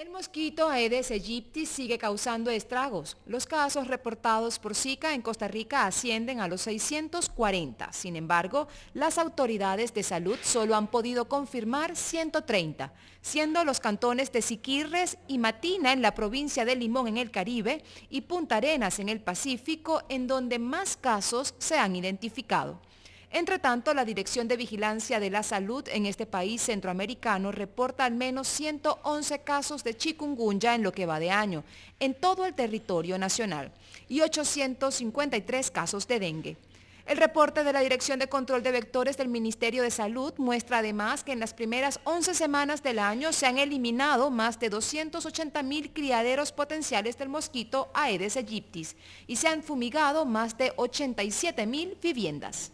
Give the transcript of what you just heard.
El mosquito Aedes aegypti sigue causando estragos. Los casos reportados por Zika en Costa Rica ascienden a los 640. Sin embargo, las autoridades de salud solo han podido confirmar 130, siendo los cantones de Siquirres y Matina en la provincia de Limón en el Caribe y Punta Arenas en el Pacífico en donde más casos se han identificado. Entre tanto, la Dirección de Vigilancia de la Salud en este país centroamericano reporta al menos 111 casos de chikungunya en lo que va de año, en todo el territorio nacional, y 853 casos de dengue. El reporte de la Dirección de Control de Vectores del Ministerio de Salud muestra además que en las primeras 11 semanas del año se han eliminado más de 280.000 criaderos potenciales del mosquito Aedes aegyptis y se han fumigado más de 87.000 viviendas.